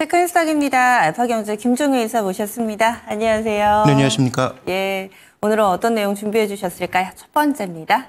테크인스탁입니다. 알파경제 김종희 인사 모셨습니다. 안녕하세요. 네, 안녕하십니까. 예, 오늘은 어떤 내용 준비해 주셨을까요? 첫 번째입니다.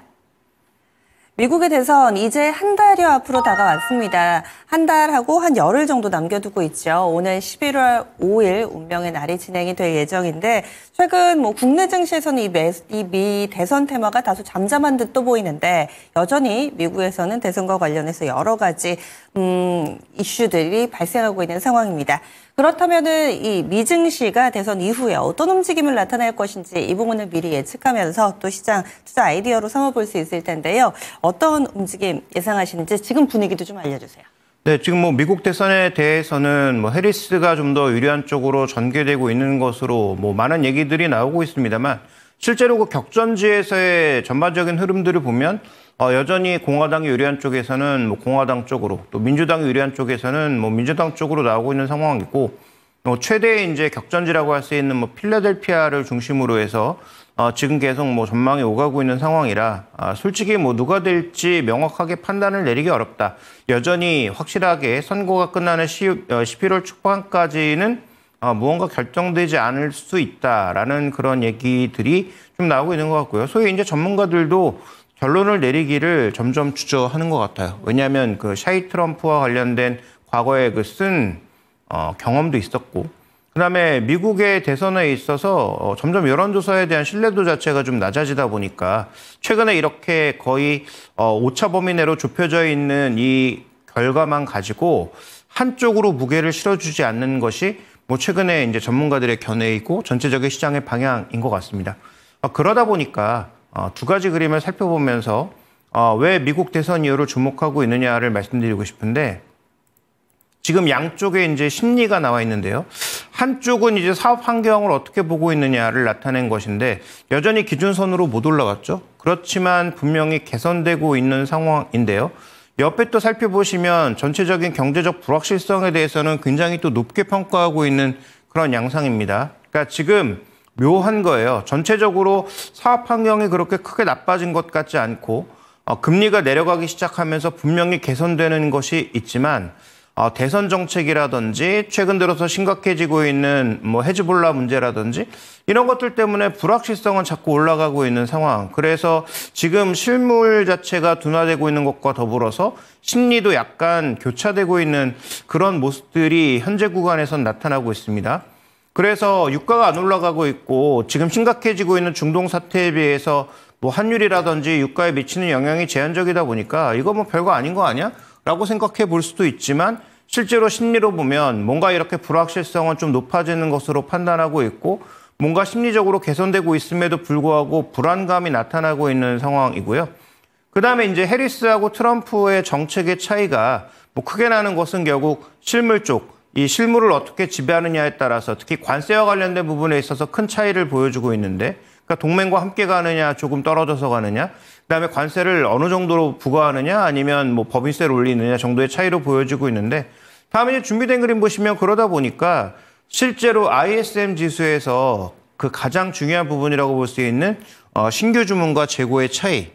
미국의 대선 이제 한 달여 앞으로 다가왔습니다. 한 달하고 한 열흘 정도 남겨두고 있죠. 오늘 11월 5일 운명의 날이 진행이 될 예정인데 최근 뭐 국내 증시에서는 이, 매, 이미 대선 테마가 다소 잠잠한 듯도 보이는데 여전히 미국에서는 대선과 관련해서 여러 가지 음, 이슈들이 발생하고 있는 상황입니다. 그렇다면은 이미증씨가 대선 이후에 어떤 움직임을 나타낼 것인지 이 부분을 미리 예측하면서 또 시장 투자 아이디어로 삼아볼 수 있을 텐데요. 어떤 움직임 예상하시는지 지금 분위기도 좀 알려주세요. 네, 지금 뭐 미국 대선에 대해서는 뭐 해리스가 좀 더 유리한 쪽으로 전개되고 있는 것으로 뭐 많은 얘기들이 나오고 있습니다만 실제로 그 격전지에서의 전반적인 흐름들을 보면 어, 여전히 공화당이 유리한 쪽에서는 뭐 공화당 쪽으로 또 민주당이 유리한 쪽에서는 뭐 민주당 쪽으로 나오고 있는 상황이고 어, 최대의 이제 격전지라고 할 수 있는 뭐 필라델피아를 중심으로 해서 어, 지금 계속 뭐 전망이 오가고 있는 상황이라 아, 솔직히 뭐 누가 될지 명확하게 판단을 내리기 어렵다. 여전히 확실하게 선거가 끝나는 시, 어, 11월 초반까지는 어, 무언가 결정되지 않을 수 있다라는 그런 얘기들이 좀 나오고 있는 것 같고요. 소위 이제 전문가들도 결론을 내리기를 점점 주저하는 것 같아요. 왜냐하면 그 샤이 트럼프와 관련된 과거에 그쓴 어, 경험도 있었고, 그 다음에 미국의 대선에 있어서 어, 점점 여론조사에 대한 신뢰도 자체가 좀 낮아지다 보니까 최근에 이렇게 거의 어, 오차 범위 내로 좁혀져 있는 이 결과만 가지고 한쪽으로 무게를 실어주지 않는 것이 뭐 최근에 이제 전문가들의 견해이고 전체적인 시장의 방향인 것 같습니다. 어, 그러다 보니까 어, 두 가지 그림을 살펴보면서 어, 왜 미국 대선 이후로 주목하고 있느냐를 말씀드리고 싶은데 지금 양쪽에 이제 심리가 나와 있는데요. 한쪽은 이제 사업 환경을 어떻게 보고 있느냐를 나타낸 것인데 여전히 기준선으로 못 올라갔죠. 그렇지만 분명히 개선되고 있는 상황인데요. 옆에 또 살펴보시면 전체적인 경제적 불확실성에 대해서는 굉장히 또 높게 평가하고 있는 그런 양상입니다. 그러니까 지금 묘한 거예요. 전체적으로 사업 환경이 그렇게 크게 나빠진 것 같지 않고 어, 금리가 내려가기 시작하면서 분명히 개선되는 것이 있지만 어, 대선 정책이라든지 최근 들어서 심각해지고 있는 뭐 헤즈볼라 문제라든지 이런 것들 때문에 불확실성은 자꾸 올라가고 있는 상황. 그래서 지금 실물 자체가 둔화되고 있는 것과 더불어서 심리도 약간 교차되고 있는 그런 모습들이 현재 구간에선 나타나고 있습니다. 그래서 유가가 안 올라가고 있고 지금 심각해지고 있는 중동 사태에 비해서 뭐 환율이라든지 유가에 미치는 영향이 제한적이다 보니까 이거 뭐 별거 아닌 거 아니야? 라고 생각해 볼 수도 있지만 실제로 심리로 보면 뭔가 이렇게 불확실성은 좀 높아지는 것으로 판단하고 있고 뭔가 심리적으로 개선되고 있음에도 불구하고 불안감이 나타나고 있는 상황이고요. 그 다음에 이제 해리스하고 트럼프의 정책의 차이가 뭐 크게 나는 것은 결국 실물 쪽, 이 실물을 어떻게 지배하느냐에 따라서 특히 관세와 관련된 부분에 있어서 큰 차이를 보여주고 있는데 그러니까 동맹과 함께 가느냐 조금 떨어져서 가느냐 그다음에 관세를 어느 정도로 부과하느냐 아니면 뭐 법인세를 올리느냐 정도의 차이로 보여지고 있는데 다음에 준비된 그림 보시면 그러다 보니까 실제로 ISM 지수에서 그 가장 중요한 부분이라고 볼 수 있는 어, 신규 주문과 재고의 차이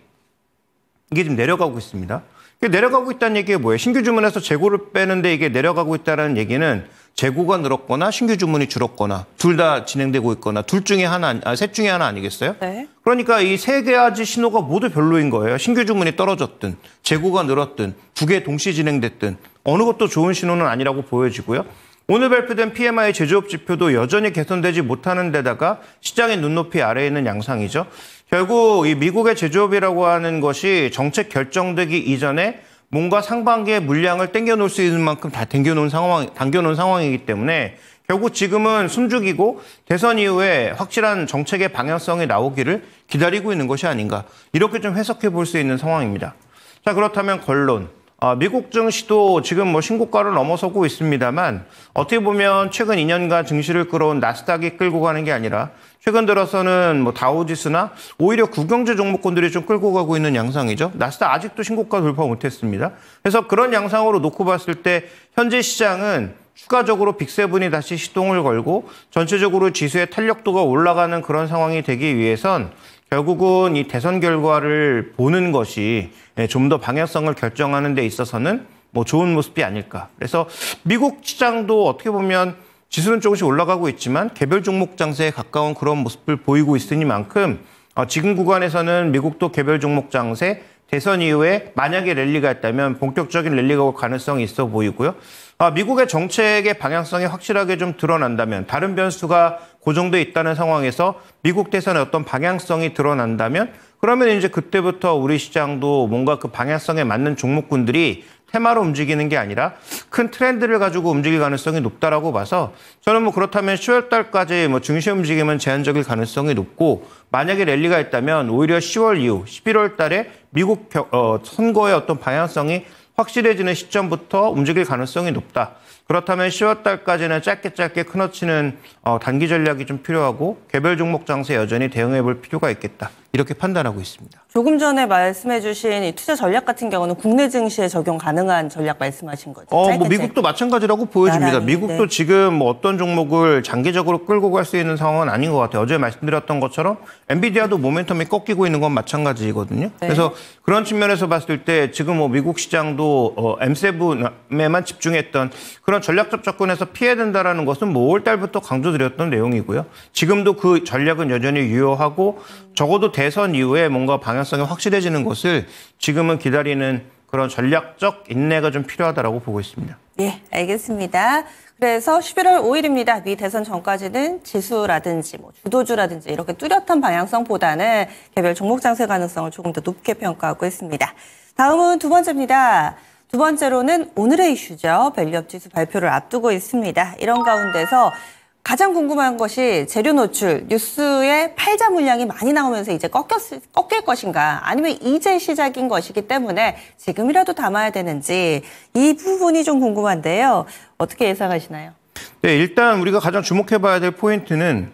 이게 좀 내려가고 있습니다. 내려가고 있다는 얘기가 뭐예요? 신규 주문에서 재고를 빼는데 이게 내려가고 있다는 얘기는 재고가 늘었거나 신규 주문이 줄었거나 둘 다 진행되고 있거나 둘 중에 하나, 아, 셋 중에 하나 아니겠어요? 네. 그러니까 이 세가지 신호가 모두 별로인 거예요. 신규 주문이 떨어졌든 재고가 늘었든 두 개 동시 진행됐든 어느 것도 좋은 신호는 아니라고 보여지고요. 오늘 발표된 PMI 제조업 지표도 여전히 개선되지 못하는 데다가 시장의 눈높이 아래에 있는 양상이죠. 결국 이 미국의 제조업이라고 하는 것이 정책 결정되기 이전에 뭔가 상반기에 물량을 땡겨놓을 수 있는 만큼 다 땡겨놓은 상황, 당겨놓은 상황이기 때문에 결국 지금은 숨죽이고 대선 이후에 확실한 정책의 방향성이 나오기를 기다리고 있는 것이 아닌가 이렇게 좀 해석해 볼 수 있는 상황입니다. 자 그렇다면 결론 어, 미국 증시도 지금 뭐 신고가를 넘어서고 있습니다만 어떻게 보면 최근 2년간 증시를 끌어온 나스닥이 끌고 가는 게 아니라 최근 들어서는 뭐 다우지수나 오히려 국영주 종목군들이 좀 끌고 가고 있는 양상이죠. 나스닥 아직도 신고가 돌파 못했습니다. 그래서 그런 양상으로 놓고 봤을 때 현재 시장은 추가적으로 빅세븐이 다시 시동을 걸고 전체적으로 지수의 탄력도가 올라가는 그런 상황이 되기 위해선 결국은 이 대선 결과를 보는 것이 예, 좀더 방향성을 결정하는 데 있어서는 뭐 좋은 모습이 아닐까. 그래서 미국 시장도 어떻게 보면 지수는 조금씩 올라가고 있지만 개별 종목 장세에 가까운 그런 모습을 보이고 있으니만큼 어, 지금 구간에서는 미국도 개별 종목 장세 대선 이후에 만약에 랠리가 있다면 본격적인 랠리가 올 가능성이 있어 보이고요. 아, 미국의 정책의 방향성이 확실하게 좀 드러난다면 다른 변수가 고 그 정도에 있다는 상황에서 미국 대선의 어떤 방향성이 드러난다면 그러면 이제 그때부터 우리 시장도 뭔가 그 방향성에 맞는 종목군들이 테마로 움직이는 게 아니라 큰 트렌드를 가지고 움직일 가능성이 높다라고 봐서 저는 뭐 그렇다면 10월 달까지 뭐중시 움직임은 제한적일 가능성이 높고 만약에 랠리가 있다면 오히려 10월 이후 11월 달에 미국 어 선거의 어떤 방향성이 확실해지는 시점부터 움직일 가능성이 높다. 그렇다면 10월달까지는 짧게 짧게 크너치는 어, 단기 전략이 좀 필요하고 개별 종목 장세 여전히 대응해 볼 필요가 있겠다. 이렇게 판단하고 있습니다. 조금 전에 말씀해 주신 투자 전략 같은 경우는 국내 증시에 적용 가능한 전략 말씀하신 거죠? 어, 뭐 미국도 마찬가지라고 보여집니다. 나란히, 미국도 네. 지금 뭐 어떤 종목을 장기적으로 끌고 갈 수 있는 상황은 아닌 것 같아요. 어제 말씀드렸던 것처럼 엔비디아도 모멘텀이 꺾이고 있는 건 마찬가지거든요. 네. 그래서 그런 측면에서 봤을 때 지금 뭐 미국 시장도 어, M7에만 집중했던 그런 전략적 접근에서 피해야 된다라는 것은 뭐 5월 달부터 강조드렸던 내용이고요. 지금도 그 전략은 여전히 유효하고 적어도 대 대선 이후에 뭔가 방향성이 확실해지는 것을 지금은 기다리는 그런 전략적 인내가 좀필요하다고 보고 있습니다. 예, 알겠습니다. 그래서 11월 5일입니다. 미 대선 전까지는 지수라든지 뭐 주도주라든지 이렇게 뚜렷한 방향성보다는 개별 종목 장세 가능성을 조금 더 높게 평가하고 있습니다. 다음은 두 번째입니다. 두 번째로는 오늘의 이슈죠. 밸류업 지수 발표를 앞두고 있습니다. 이런 가운데서 가장 궁금한 것이 재료 노출, 뉴스에 팔자 물량이 많이 나오면서 이제 꺾였, 꺾일 것인가, 아니면 이제 시작인 것이기 때문에 지금이라도 담아야 되는지 이 부분이 좀 궁금한데요. 어떻게 예상하시나요? 네, 일단 우리가 가장 주목해 봐야 될 포인트는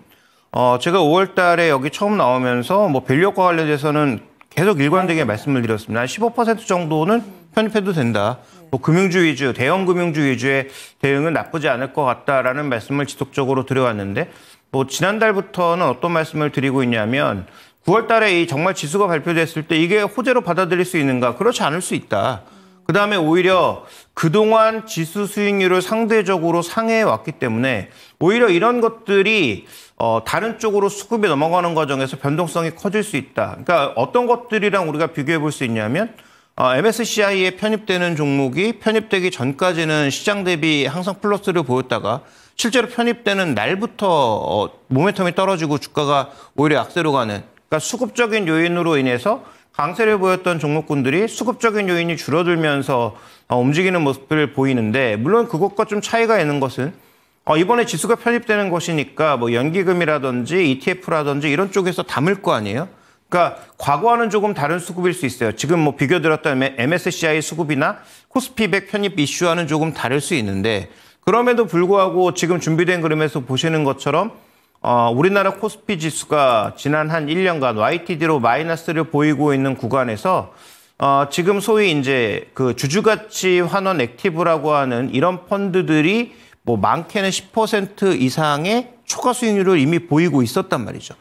어, 제가 5월 달에 여기 처음 나오면서 뭐 밸류업과 관련돼서는 계속 일관되게 네. 말씀을 드렸습니다. 15% 정도는 편입해도 된다. 뭐 금융주 위주, 대형 금융주 위주의 대응은 나쁘지 않을 것 같다라는 말씀을 지속적으로 드려왔는데 뭐 지난달부터는 어떤 말씀을 드리고 있냐면 9월 달에 이 정말 지수가 발표됐을 때 이게 호재로 받아들일 수 있는가? 그렇지 않을 수 있다. 그 다음에 오히려 그동안 지수 수익률을 상대적으로 상회해 왔기 때문에 오히려 이런 것들이 어, 다른 쪽으로 수급이 넘어가는 과정에서 변동성이 커질 수 있다. 그러니까 어떤 것들이랑 우리가 비교해 볼 수 있냐면 어, MSCI에 편입되는 종목이 편입되기 전까지는 시장 대비 항상 플러스를 보였다가 실제로 편입되는 날부터 어, 모멘텀이 떨어지고 주가가 오히려 약세로 가는 그러니까 수급적인 요인으로 인해서 강세를 보였던 종목군들이 수급적인 요인이 줄어들면서 어, 움직이는 모습을 보이는데 물론 그것과 좀 차이가 있는 것은 어, 이번에 지수가 편입되는 것이니까 뭐 연기금이라든지 ETF라든지 이런 쪽에서 담을 거 아니에요? 그러니까 과거와는 조금 다른 수급일 수 있어요. 지금 뭐 비교 들었다면 MSCI 수급이나 코스피백 편입 이슈와는 조금 다를 수 있는데 그럼에도 불구하고 지금 준비된 그림에서 보시는 것처럼 어, 우리나라 코스피 지수가 지난 한 1년간 YTD로 마이너스를 보이고 있는 구간에서 어, 지금 소위 이제 그 주주가치 환원 액티브라고 하는 이런 펀드들이 뭐 많게는 10% 이상의 초과 수익률을 이미 보이고 있었단 말이죠.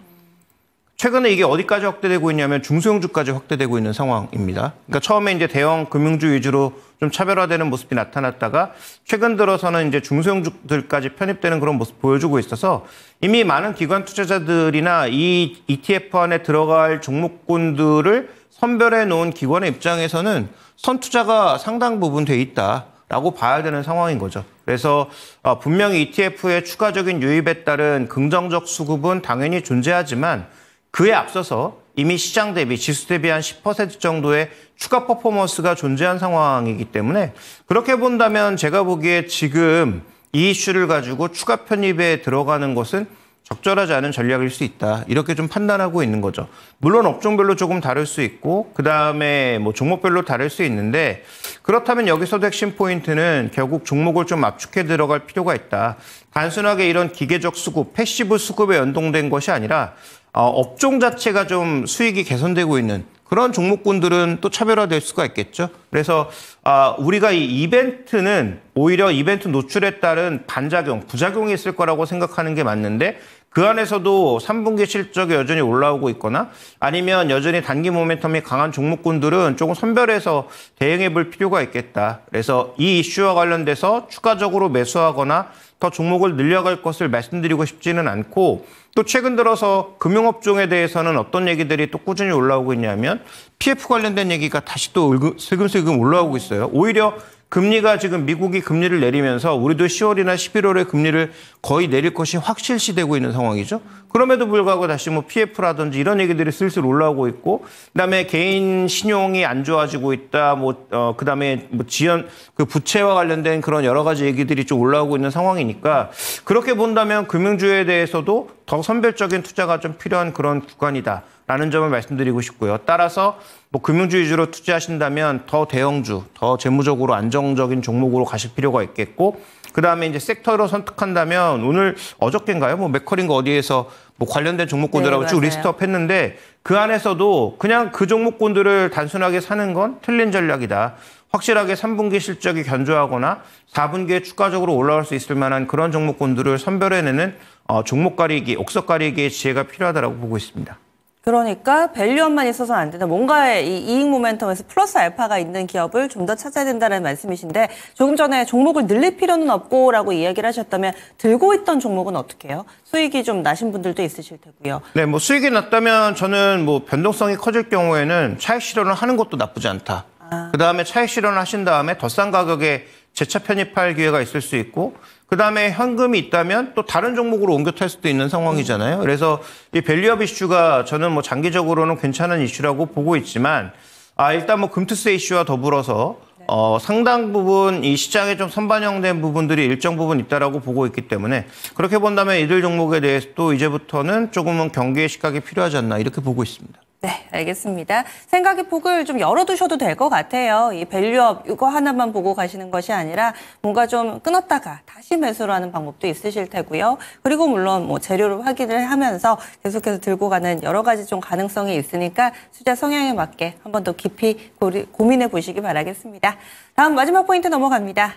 최근에 이게 어디까지 확대되고 있냐면 중소형주까지 확대되고 있는 상황입니다. 그러니까 처음에 이제 대형 금융주 위주로 좀 차별화되는 모습이 나타났다가 최근 들어서는 이제 중소형주들까지 편입되는 그런 모습 보여주고 있어서 이미 많은 기관 투자자들이나 이 ETF 안에 들어갈 종목군들을 선별해 놓은 기관의 입장에서는 선투자가 상당 부분 돼 있다. 라고 봐야 되는 상황인 거죠. 그래서 어, 분명히 ETF의 추가적인 유입에 따른 긍정적 수급은 당연히 존재하지만 그에 앞서서 이미 시장 대비 지수 대비 한 10% 정도의 추가 퍼포먼스가 존재한 상황이기 때문에 그렇게 본다면 제가 보기에 지금 이 이슈를 가지고 추가 편입에 들어가는 것은 적절하지 않은 전략일 수 있다. 이렇게 좀 판단하고 있는 거죠. 물론 업종별로 조금 다를 수 있고, 그 다음에 뭐 종목별로 다를 수 있는데, 그렇다면 여기서도 핵심 포인트는 결국 종목을 좀 압축해 들어갈 필요가 있다. 단순하게 이런 기계적 수급, 패시브 수급에 연동된 것이 아니라 아, 업종 자체가 좀 수익이 개선되고 있는 그런 종목군들은 또 차별화될 수가 있겠죠. 그래서 아, 우리가 이 이벤트는 오히려 이벤트 노출에 따른 반작용, 부작용이 있을 거라고 생각하는 게 맞는데 그 안에서도 3분기 실적이 여전히 올라오고 있거나 아니면 여전히 단기 모멘텀이 강한 종목군들은 조금 선별해서 대응해 볼 필요가 있겠다. 그래서 이 이슈와 관련돼서 추가적으로 매수하거나 더 종목을 늘려갈 것을 말씀드리고 싶지는 않고 또 최근 들어서 금융업종에 대해서는 어떤 얘기들이 또 꾸준히 올라오고 있냐면 PF 관련된 얘기가 다시 또 슬금슬금 올라오고 있어요. 오히려 금리가 지금 미국이 금리를 내리면서 우리도 10월이나 11월에 금리를 거의 내릴 것이 확실시되고 있는 상황이죠. 그럼에도 불구하고 다시 뭐 PF라든지 이런 얘기들이 슬슬 올라오고 있고 그다음에 개인 신용이 안 좋아지고 있다. 뭐 어, 그다음에 뭐 지연 그 부채와 관련된 그런 여러 가지 얘기들이 좀 올라오고 있는 상황이니까 그렇게 본다면 금융주에 대해서도 더 선별적인 투자가 좀 필요한 그런 구간이다. 라는 점을 말씀드리고 싶고요. 따라서 뭐 금융주 위주로 투자하신다면 더 대형주, 더 재무적으로 안정적인 종목으로 가실 필요가 있겠고 그다음에 이제 섹터로 선택한다면 오늘 어저께인가요? 뭐 맥커링과 어디에서 뭐 관련된 종목군들하고 네, 쭉 리스트업 했는데 그 안에서도 그냥 그 종목군들을 단순하게 사는 건 틀린 전략이다. 확실하게 3분기 실적이 견조하거나 4분기에 추가적으로 올라올 수 있을 만한 그런 종목군들을 선별해내는 어, 종목 가리기, 옥석 가리기의 지혜가 필요하다고 보고 있습니다. 그러니까 밸류업만 있어서는 안 된다. 뭔가의 이 이익 모멘텀에서 플러스 알파가 있는 기업을 좀 더 찾아야 된다는 말씀이신데 조금 전에 종목을 늘릴 필요는 없고라고 이야기를 하셨다면 들고 있던 종목은 어떻게 해요? 수익이 좀 나신 분들도 있으실 테고요. 네, 뭐 수익이 났다면 저는 뭐 변동성이 커질 경우에는 차익 실현을 하는 것도 나쁘지 않다. 아. 그 다음에 차익 실현을 하신 다음에 더 싼 가격에 재차 편입할 기회가 있을 수 있고 그다음에 현금이 있다면 또 다른 종목으로 옮겨 탈 수도 있는 상황이잖아요. 그래서 이 밸류업 이슈가 저는 뭐 장기적으로는 괜찮은 이슈라고 보고 있지만 아 일단 뭐 금투세 이슈와 더불어서 어, 상당 부분 이 시장에 좀 선반영된 부분들이 일정 부분 있다라고 보고 있기 때문에 그렇게 본다면 이들 종목에 대해서또 이제부터는 조금은 경계의 시각이 필요하지 않나 이렇게 보고 있습니다. 네, 알겠습니다. 생각의 폭을 좀 열어두셔도 될 것 같아요. 이 밸류업 이거 하나만 보고 가시는 것이 아니라 뭔가 좀 끊었다가 다시 매수를 하는 방법도 있으실 테고요. 그리고 물론 뭐 재료를 확인을 하면서 계속해서 들고 가는 여러 가지 좀 가능성이 있으니까 투자 성향에 맞게 한 번 더 깊이 고민해 보시기 바라겠습니다. 다음 마지막 포인트 넘어갑니다.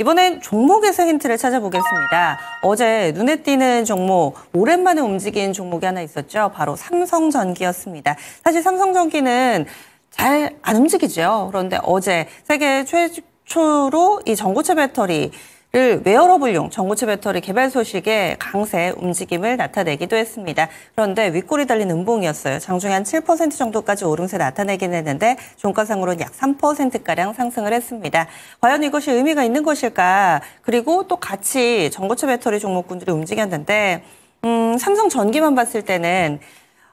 이번엔 종목에서 힌트를 찾아보겠습니다. 어제 눈에 띄는 종목, 오랜만에 움직인 종목이 하나 있었죠. 바로 삼성전기였습니다. 사실 삼성전기는 잘 안 움직이죠. 그런데 어제 세계 최초로 이 전고체 배터리 를 웨어러블용 전고체 배터리 개발 소식에 강세 움직임을 나타내기도 했습니다. 그런데 윗골이 달린 음봉이었어요. 장중에 한 7% 정도까지 오름세 나타내긴 했는데 종가상으로는 약 3%가량 상승을 했습니다. 과연 이것이 의미가 있는 것일까? 그리고 또 같이 전고체 배터리 종목군들이 움직였는데 음, 삼성 전기만 봤을 때는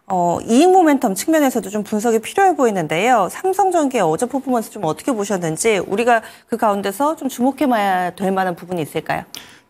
어, 이익 모멘텀 측면에서도 좀 분석이 필요해 보이는데요. 삼성전기의 어제 퍼포먼스 좀 어떻게 보셨는지 우리가 그 가운데서 좀 주목해봐야 될 만한 부분이 있을까요?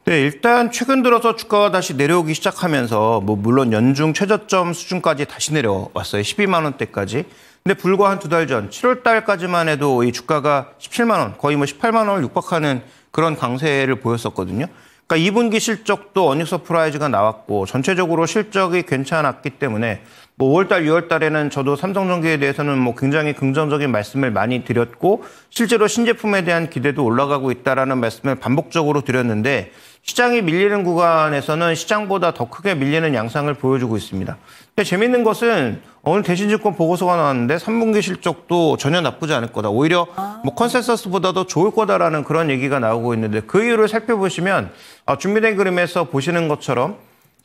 네, 일단 최근 들어서 주가가 다시 내려오기 시작하면서 뭐 물론 연중 최저점 수준까지 다시 내려왔어요. 12만 원대까지. 근데 불과 한 두 달 전, 7월 달까지만 해도 이 주가가 17만 원, 거의 뭐 18만 원을 육박하는 그런 강세를 보였었거든요. 그니까 2분기 실적도 어닝 서프라이즈가 나왔고 전체적으로 실적이 괜찮았기 때문에 뭐 5월달, 6월달에는 저도 삼성전기에 대해서는 뭐 굉장히 긍정적인 말씀을 많이 드렸고 실제로 신제품에 대한 기대도 올라가고 있다라는 말씀을 반복적으로 드렸는데 시장이 밀리는 구간에서는 시장보다 더 크게 밀리는 양상을 보여주고 있습니다. 근데 재밌는 것은 오늘 대신증권 보고서가 나왔는데 3분기 실적도 전혀 나쁘지 않을 거다. 오히려 뭐 컨센서스보다도 좋을 거다라는 그런 얘기가 나오고 있는데 그 이유를 살펴보시면 아, 준비된 그림에서 보시는 것처럼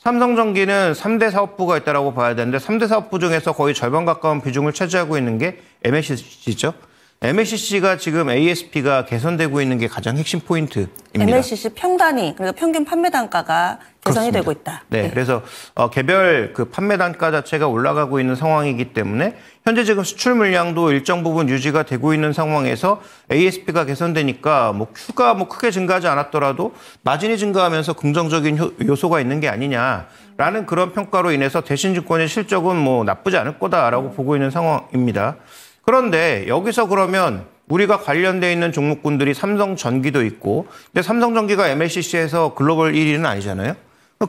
삼성전기는 3대 사업부가 있다고 봐야 되는데 3대 사업부 중에서 거의 절반 가까운 비중을 차지하고 있는 게 MSC죠. MLCC가 지금 ASP가 개선되고 있는 게 가장 핵심 포인트입니다. MLCC 평단위, 그러니 평균 판매 단가가 개선이 그렇습니다. 되고 있다. 네, 네. 그래서 어, 개별 그 판매 단가 자체가 올라가고 있는 상황이기 때문에 현재 지금 수출 물량도 일정 부분 유지가 되고 있는 상황에서 ASP가 개선되니까 뭐 Q가 뭐 크게 증가하지 않았더라도 마진이 증가하면서 긍정적인 요소가 있는 게 아니냐라는 그런 평가로 인해서 대신증권의 실적은 뭐 나쁘지 않을 거다라고 보고 있는 상황입니다. 그런데 여기서 그러면 우리가 관련돼 있는 종목군들이 삼성전기도 있고 근데 삼성전기가 MLCC에서 글로벌 1위는 아니잖아요.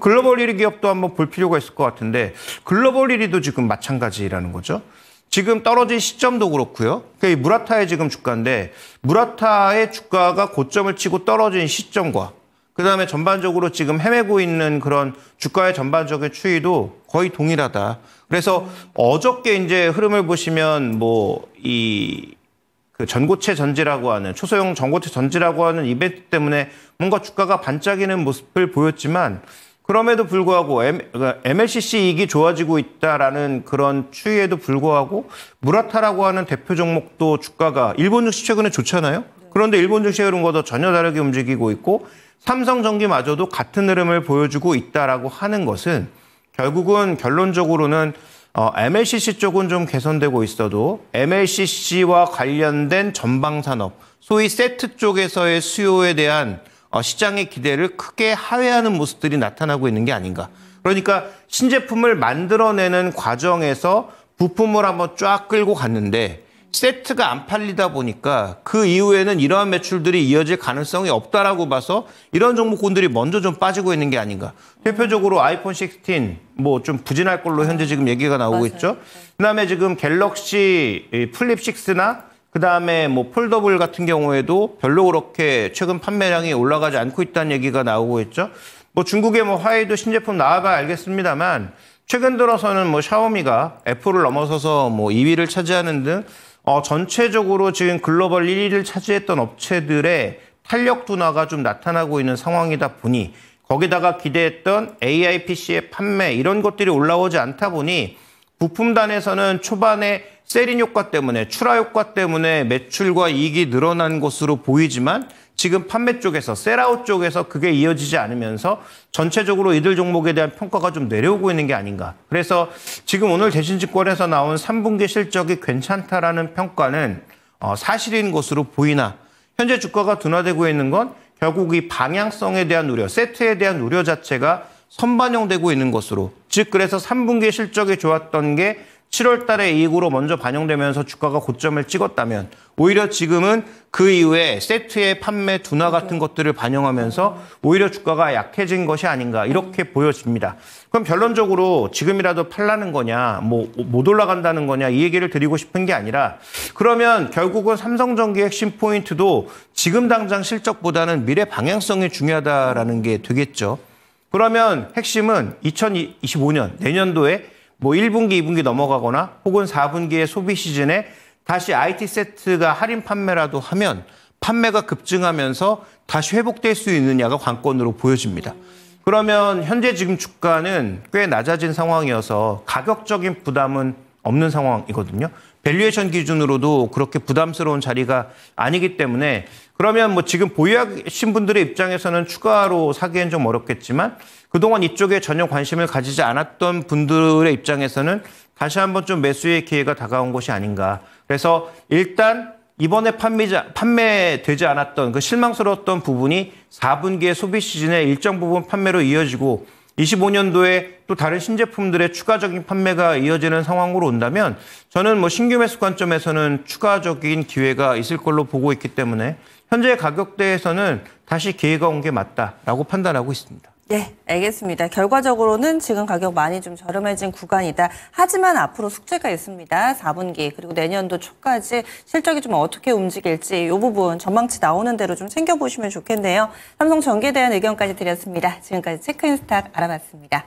글로벌 1위 기업도 한번 볼 필요가 있을 것 같은데 글로벌 1위도 지금 마찬가지라는 거죠. 지금 떨어진 시점도 그렇고요. 그게 무라타의 지금 주가인데 무라타의 주가가 고점을 치고 떨어진 시점과 그다음에 전반적으로 지금 헤매고 있는 그런 주가의 전반적인 추이도 거의 동일하다. 그래서 어저께 이제 흐름을 보시면 뭐이 그 전고체 전지라고 하는 초소형 전고체 전지라고 하는 이벤트 때문에 뭔가 주가가 반짝이는 모습을 보였지만 그럼에도 불구하고 그러니까 M, l c c 이익이 좋아지고 있다라는 그런 추이에도 불구하고 무라타라고 하는 대표 종목도 주가가 일본 증시 최근에 좋잖아요. 네. 그런데 일본 증시 의 흐름과도 전혀 다르게 움직이고 있고 삼성전기마저도 같은 흐름을 보여주고 있다라고 하는 것은 결국은 결론적으로는 어, MLCC 쪽은 좀 개선되고 있어도 MLCC와 관련된 전방 산업, 소위 세트 쪽에서의 수요에 대한 어, 시장의 기대를 크게 하회하는 모습들이 나타나고 있는 게 아닌가. 그러니까 신제품을 만들어내는 과정에서 부품을 한번 쫙 끌고 갔는데 세트가 안 팔리다 보니까 그 이후에는 이러한 매출들이 이어질 가능성이 없다라고 봐서 이런 종목군들이 먼저 좀 빠지고 있는 게 아닌가. 대표적으로 아이폰 16 뭐 좀 부진할 걸로 현재 지금 얘기가 나오고 맞아요. 있죠. 그다음에 지금 갤럭시 플립 6나 그다음에 뭐 폴더블 같은 경우에도 별로 그렇게 최근 판매량이 올라가지 않고 있다는 얘기가 나오고 있죠. 뭐 중국의 뭐 화웨이도 신제품 나와봐야 알겠습니다만 최근 들어서는 뭐 샤오미가 애플을 넘어서서 뭐 2위를 차지하는 등 어, 전체적으로 지금 글로벌 1위를 차지했던 업체들의 탄력 둔화가 좀 나타나고 있는 상황이다 보니 거기다가 기대했던 AI PC의 판매 이런 것들이 올라오지 않다 보니 부품단에서는 초반에 세린 효과 때문에 출하 효과 때문에 매출과 이익이 늘어난 것으로 보이지만 지금 판매 쪽에서 셀아웃 쪽에서 그게 이어지지 않으면서 전체적으로 이들 종목에 대한 평가가 좀 내려오고 있는 게 아닌가. 그래서 지금 오늘 대신증권에서 나온 3분기 실적이 괜찮다라는 평가는 어, 사실인 것으로 보이나 현재 주가가 둔화되고 있는 건 결국 이 방향성에 대한 우려, 세트에 대한 우려 자체가 선반영되고 있는 것으로. 즉 그래서 3분기 실적이 좋았던 게 7월 달에 이익으로 먼저 반영되면서 주가가 고점을 찍었다면 오히려 지금은 그 이후에 세트의 판매 둔화 같은 것들을 반영하면서 오히려 주가가 약해진 것이 아닌가 이렇게 보여집니다. 그럼 결론적으로 지금이라도 팔라는 거냐, 뭐 못 올라간다는 거냐 이 얘기를 드리고 싶은 게 아니라 그러면 결국은 삼성전기 핵심 포인트도 지금 당장 실적보다는 미래 방향성이 중요하다라는 게 되겠죠. 그러면 핵심은 2025년 내년도에 뭐 1분기, 2분기 넘어가거나 혹은 4분기의 소비 시즌에 다시 IT 세트가 할인 판매라도 하면 판매가 급증하면서 다시 회복될 수 있느냐가 관건으로 보여집니다. 그러면 현재 지금 주가는 꽤 낮아진 상황이어서 가격적인 부담은 없는 상황이거든요. 밸류에이션 기준으로도 그렇게 부담스러운 자리가 아니기 때문에 그러면 뭐 지금 보유하신 분들의 입장에서는 추가로 사기엔 좀 어렵겠지만 그동안 이쪽에 전혀 관심을 가지지 않았던 분들의 입장에서는 다시 한번 좀 매수의 기회가 다가온 것이 아닌가. 그래서 일단 이번에 판매자, 판매되지 않았던 그 실망스러웠던 부분이 4분기의 소비 시즌에 일정 부분 판매로 이어지고 25년도에 또 다른 신제품들의 추가적인 판매가 이어지는 상황으로 온다면 저는 뭐 신규 매수 관점에서는 추가적인 기회가 있을 걸로 보고 있기 때문에 현재 가격대에서는 다시 기회가 온 게 맞다라고 판단하고 있습니다. 네, 알겠습니다. 결과적으로는 지금 가격 많이 좀 저렴해진 구간이다. 하지만 앞으로 숙제가 있습니다. 4분기 그리고 내년도 초까지 실적이 좀 어떻게 움직일지 이 부분 전망치 나오는 대로 좀 챙겨보시면 좋겠네요. 삼성전기에 대한 의견까지 드렸습니다. 지금까지 체크인스탁 알아봤습니다.